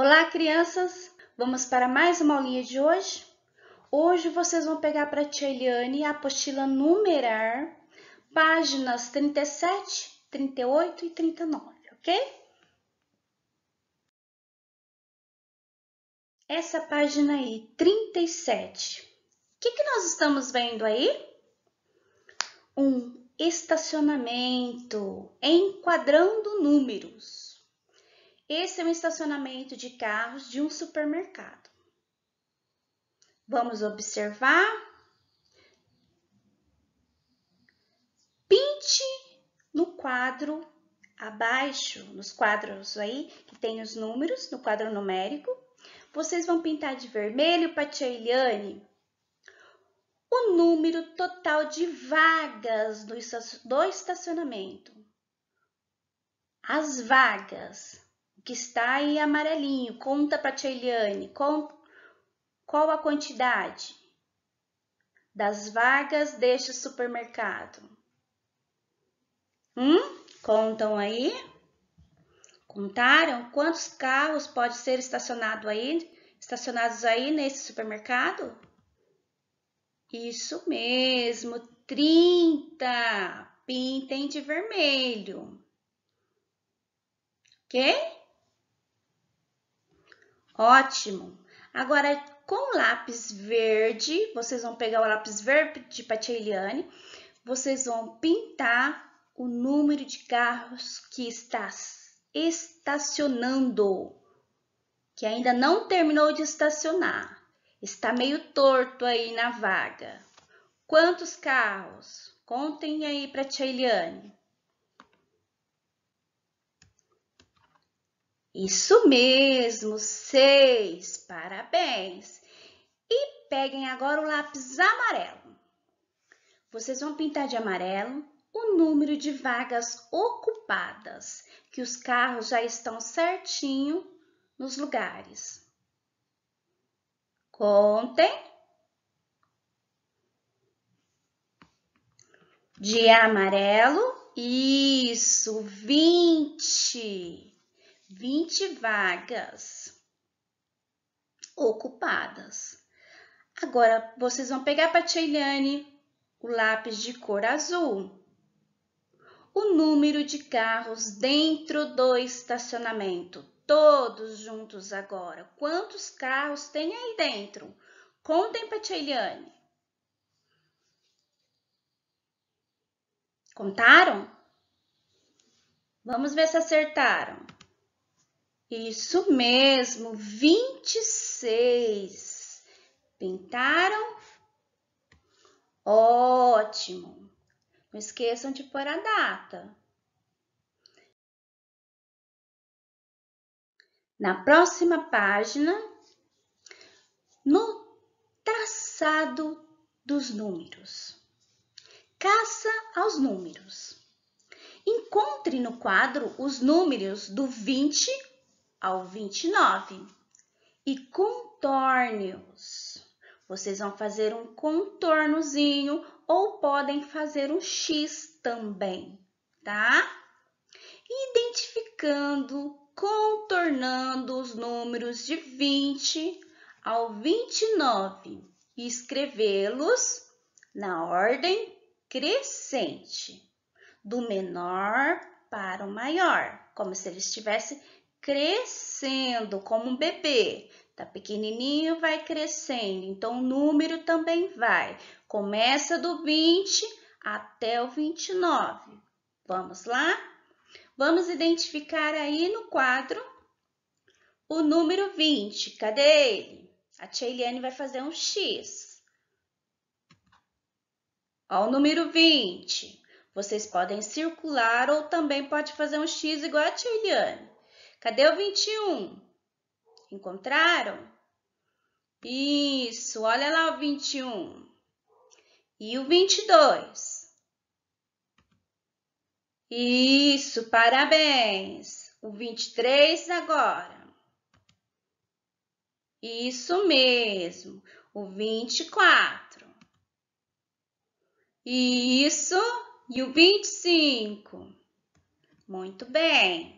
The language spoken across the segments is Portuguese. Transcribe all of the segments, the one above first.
Olá, crianças! Vamos para mais uma aulinha de hoje? Hoje vocês vão pegar para a tia Eliane a apostila numerar páginas 37, 38 e 39, ok? Essa página aí, 37. O que, que nós estamos vendo aí? Um estacionamento enquadrando números. Esse é um estacionamento de carros de um supermercado. Vamos observar. Pinte no quadro abaixo, nos quadros aí que tem os números, no quadro numérico. Vocês vão pintar de vermelho para tia Eliane o número total de vagas do estacionamento. As vagas que está em amarelinho. Conta para a Tcheiliane qual a quantidade das vagas deste supermercado. Hum? Contam aí? Contaram quantos carros pode ser estacionado aí, estacionados aí nesse supermercado? Isso mesmo, 30. Pintem de vermelho. OK? Ótimo! Agora, com lápis verde, vocês vão pegar o lápis verde de Eliane. vocês vão pintar o número de carros que está estacionando, que ainda não terminou de estacionar. Está meio torto aí na vaga. Quantos carros? Contem aí para a Eliane. Isso mesmo, seis. Parabéns. E peguem agora o lápis amarelo. Vocês vão pintar de amarelo o número de vagas ocupadas, que os carros já estão certinho nos lugares. Contem. De amarelo, isso, 20. 20 vagas ocupadas. Agora, vocês vão pegar para a Eliane o lápis de cor azul. O número de carros dentro do estacionamento. Todos juntos agora. Quantos carros tem aí dentro? Contem para a Eliane. Contaram? Vamos ver se acertaram. Isso mesmo, 26. Pintaram? Ótimo. Não esqueçam de pôr a data. Na próxima página, no traçado dos números. Caça aos números. Encontre no quadro os números do 20 ao 29 e contorne-os. Vocês vão fazer um contornozinho ou podem fazer um X também, tá? Identificando, contornando os números de 20 ao 29 e escrevê-los na ordem crescente, do menor para o maior, como se ele estivesse crescendo como um bebê. Tá pequenininho, vai crescendo. Então, o número também vai. Começa do 20 até o 29. Vamos lá? Vamos identificar aí no quadro o número 20. Cadê ele? A tia Eliane vai fazer um X. Ó, o número 20. Vocês podem circular ou também pode fazer um X igual a tia Eliane. Cadê o 21? Encontraram? Isso, olha lá o 21. E o 22? Isso, parabéns. O 23 agora. Isso mesmo, o 24. Isso, e o 25. Muito bem.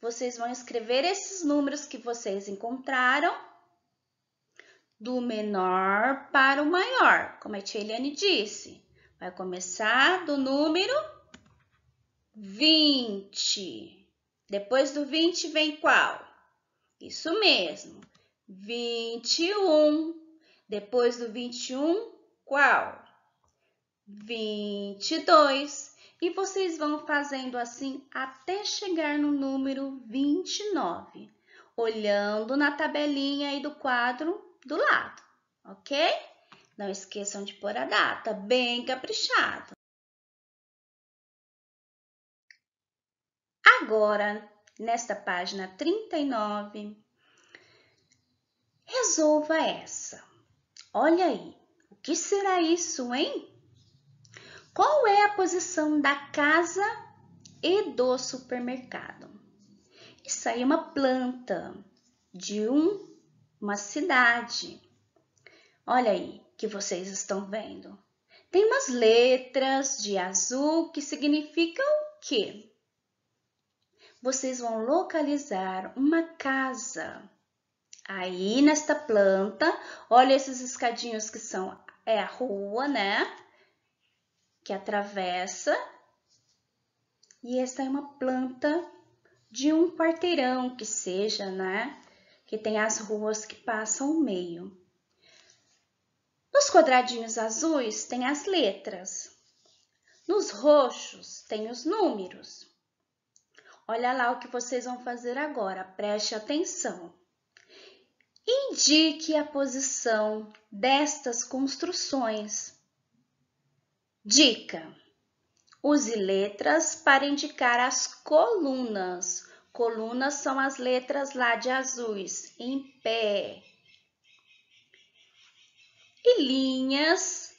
vocês vão escrever esses números que vocês encontraram do menor para o maior, como a tia Eliane disse. Vai começar do número 20. Depois do 20 vem qual? Isso mesmo, 21. Depois do 21, qual? 22. E vocês vão fazendo assim até chegar no número 29, olhando na tabelinha aí do quadro do lado, ok? Não esqueçam de pôr a data, bem caprichado. Agora, nesta página 39, resolva essa. Olha aí, o que será isso, hein? Qual é a posição da casa e do supermercado? Isso aí é uma planta de um, uma cidade. Olha aí que vocês estão vendo. Tem umas letras de azul que significam o quê? Vocês vão localizar uma casa. Aí nesta planta, olha esses escadinhos que são é a rua, né? que atravessa, e esta é uma planta de um quarteirão que seja, né? Que tem as ruas que passam o meio. Nos quadradinhos azuis tem as letras. Nos roxos tem os números. Olha lá o que vocês vão fazer agora, preste atenção. Indique a posição destas construções Dica: use letras para indicar as colunas. Colunas são as letras lá de azuis, em pé. E linhas,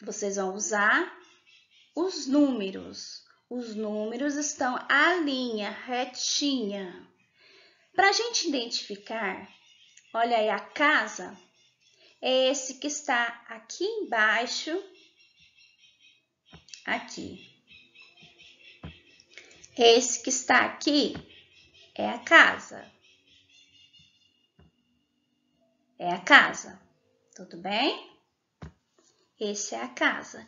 vocês vão usar os números. Os números estão à linha, retinha. Para a gente identificar, olha aí a casa, é esse que está aqui embaixo aqui. Esse que está aqui é a casa. É a casa, tudo bem? Esse é a casa.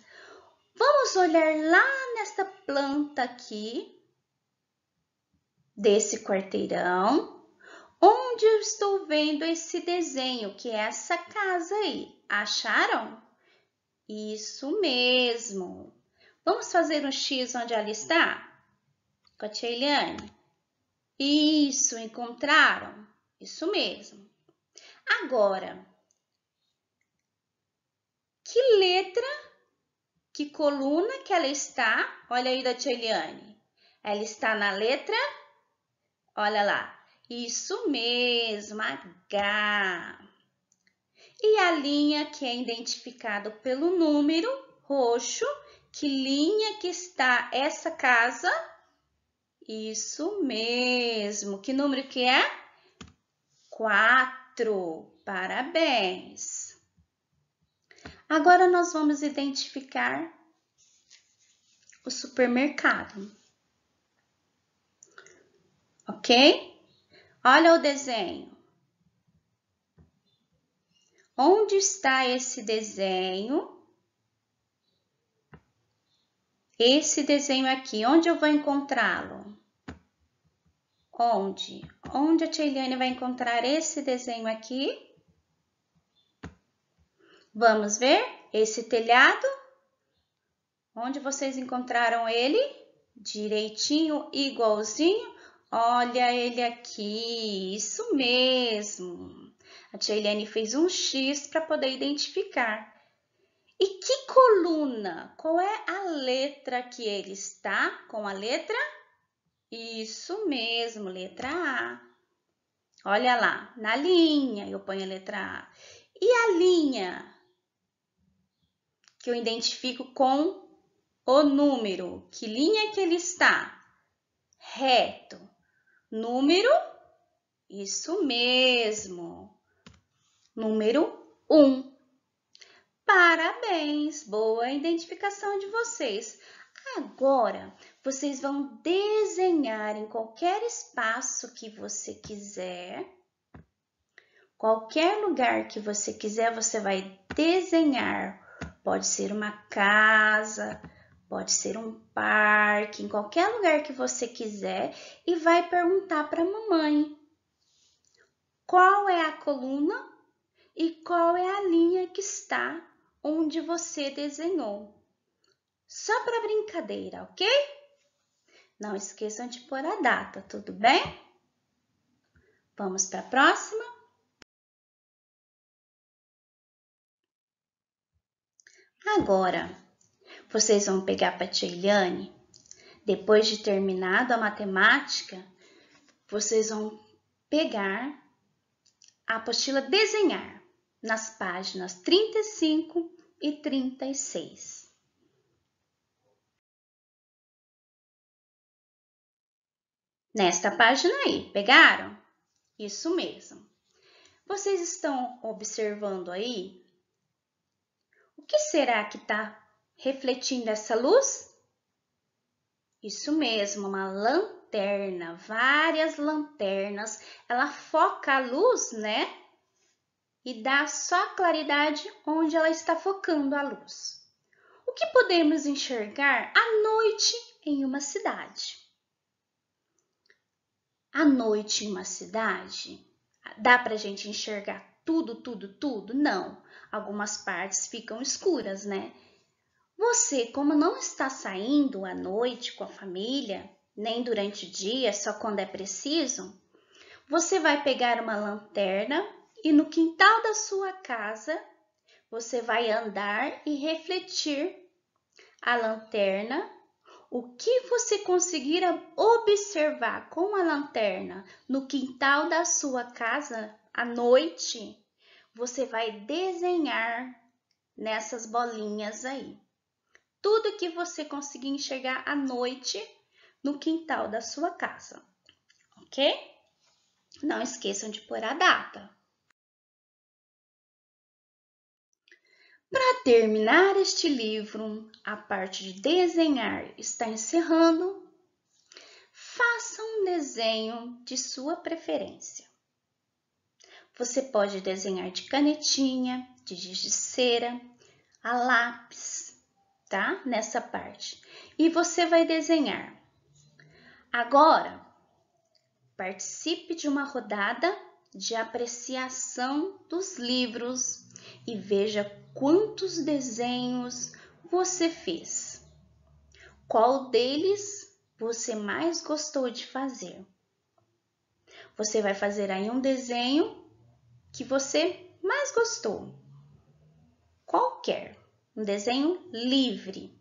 Vamos olhar lá nesta planta aqui, desse quarteirão, onde eu estou vendo esse desenho, que é essa casa aí. Acharam? Isso mesmo, Vamos fazer um X onde ela está? Com a tia Eliane. Isso, encontraram? Isso mesmo. Agora, que letra, que coluna que ela está? Olha aí da tia Eliane. Ela está na letra, olha lá, isso mesmo, H. E a linha que é identificada pelo número roxo que linha que está essa casa? Isso mesmo. Que número que é? Quatro. Parabéns. Agora nós vamos identificar o supermercado. Ok? Olha o desenho. Onde está esse desenho? Esse desenho aqui, onde eu vou encontrá-lo? Onde? Onde a Eliane vai encontrar esse desenho aqui? Vamos ver? Esse telhado. Onde vocês encontraram ele? Direitinho, igualzinho. Olha ele aqui, isso mesmo. A Eliane fez um X para poder identificar. E que coluna? Qual é a letra que ele está com a letra? Isso mesmo, letra A. Olha lá, na linha eu ponho a letra A. E a linha que eu identifico com o número? Que linha que ele está? Reto. Número? Isso mesmo. Número 1. Um. Parabéns! Boa identificação de vocês. Agora, vocês vão desenhar em qualquer espaço que você quiser. Qualquer lugar que você quiser, você vai desenhar. Pode ser uma casa, pode ser um parque, em qualquer lugar que você quiser. E vai perguntar para a mamãe qual é a coluna e qual é a linha que está onde você desenhou. Só para brincadeira, ok? Não esqueçam de pôr a data, tudo bem? Vamos para a próxima. Agora, vocês vão pegar para a Eliane. Depois de terminado a matemática, vocês vão pegar a apostila desenhar nas páginas 35 e 36. Nesta página aí, pegaram? Isso mesmo. Vocês estão observando aí? O que será que está refletindo essa luz? Isso mesmo, uma lanterna, várias lanternas. Ela foca a luz, né? e dá só claridade onde ela está focando a luz. O que podemos enxergar à noite em uma cidade? À noite em uma cidade, dá para a gente enxergar tudo, tudo, tudo? Não. Algumas partes ficam escuras, né? Você, como não está saindo à noite com a família, nem durante o dia, só quando é preciso, você vai pegar uma lanterna e no quintal da sua casa você vai andar e refletir a lanterna, o que você conseguir observar com a lanterna no quintal da sua casa à noite, você vai desenhar nessas bolinhas aí. Tudo que você conseguir enxergar à noite no quintal da sua casa, ok? Não esqueçam de pôr a data. Para terminar este livro, a parte de desenhar está encerrando. Faça um desenho de sua preferência. Você pode desenhar de canetinha, de giz de cera, a lápis, tá? Nessa parte. E você vai desenhar. Agora, participe de uma rodada de apreciação dos livros e veja quantos desenhos você fez. Qual deles você mais gostou de fazer? Você vai fazer aí um desenho que você mais gostou. Qualquer, um desenho livre.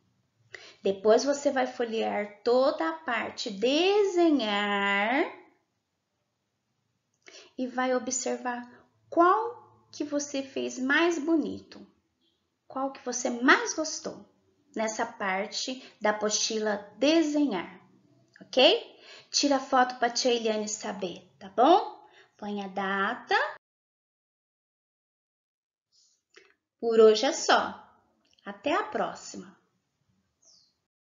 Depois você vai folhear toda a parte desenhar e vai observar qual que você fez mais bonito? Qual que você mais gostou nessa parte da apostila desenhar, ok? Tira a foto para a tia Eliane saber, tá bom? Põe a data. Por hoje é só. Até a próxima!